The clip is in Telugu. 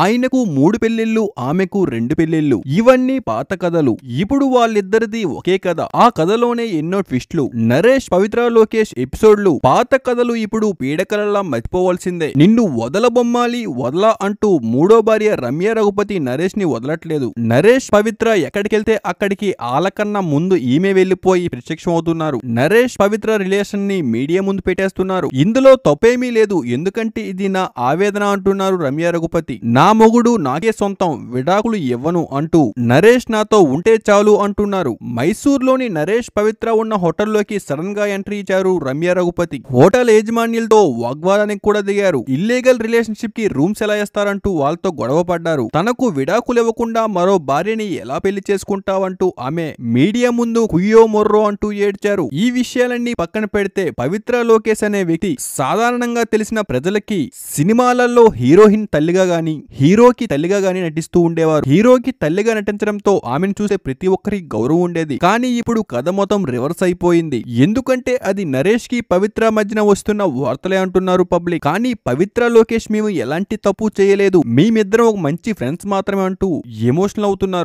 ఆయనకు మూడు పెళ్లిళ్ళు ఆమెకు రెండు పెళ్లిళ్ళు ఇవన్నీ పాత కథలు ఇప్పుడు వాళ్ళిద్దరిది ఒకే కథ ఆ కథలోనే ఎన్నో ట్విస్ట్లు నరేష్ పవిత్ర లోకేష్ ఎపిసోడ్లు పాత కథలు ఇప్పుడు పీడకలలా మర్చిపోవాల్సిందే నిన్ను వదల బొమ్మాలి వదల అంటూ మూడో భార్య రమ్య రఘుపతి నరేష్ ని వదలట్లేదు నరేష్ పవిత్ర ఎక్కడికెళ్తే అక్కడికి ఆలకన్నా ముందు ఈమె వెళ్లిపోయి అవుతున్నారు నరేష్ పవిత్ర రిలేషన్ ని మీడియా ముందు పెట్టేస్తున్నారు ఇందులో తప్పేమీ లేదు ఎందుకంటే ఇది నా ఆవేదన అంటున్నారు రమ్య రఘుపతి నా మొగుడు నాకే సొంతం విడాకులు ఇవ్వను అంటూ నరేష్ నాతో ఉంటే చాలు అంటున్నారు మైసూర్లోని నరేష్ పవిత్ర ఉన్న హోటల్లోకి సడన్ గా ఎంట్రీ ఇచ్చారు రమ్య రఘుపతి హోటల్ యాజమాన్యులతో వాగ్వాదానికి కూడా దిగారు ఇల్లీగల్ రిలేషన్షిప్ కి రూమ్స్ ఎలా ఇస్తారంటూ వాళ్ళతో గొడవ పడ్డారు తనకు విడాకులు ఇవ్వకుండా మరో భార్యని ఎలా పెళ్లి చేసుకుంటావంటూ ఆమె మీడియా ముందు కుయ్యో మొర్రో అంటూ ఏడ్చారు ఈ విషయాలన్నీ పక్కన పెడితే పవిత్ర లోకేష్ అనే వ్యక్తి సాధారణంగా తెలిసిన ప్రజలకి సినిమాలలో హీరోయిన్ తల్లిగా గాని హీరోకి తల్లిగా గానీ నటిస్తూ ఉండేవారు హీరోకి తల్లిగా నటించడంతో ఆమెను చూసే ప్రతి ఒక్కరికి గౌరవం ఉండేది కానీ ఇప్పుడు కథ మొత్తం రివర్స్ అయిపోయింది ఎందుకంటే అది నరేష్ కి పవిత్ర మధ్యన వస్తున్న వార్తలే అంటున్నారు పబ్లిక్ కానీ పవిత్ర లోకేష్ మేము ఎలాంటి తప్పు చేయలేదు మేమిద్దరం ఒక మంచి ఫ్రెండ్స్ మాత్రమే అంటూ ఎమోషనల్ అవుతున్నారు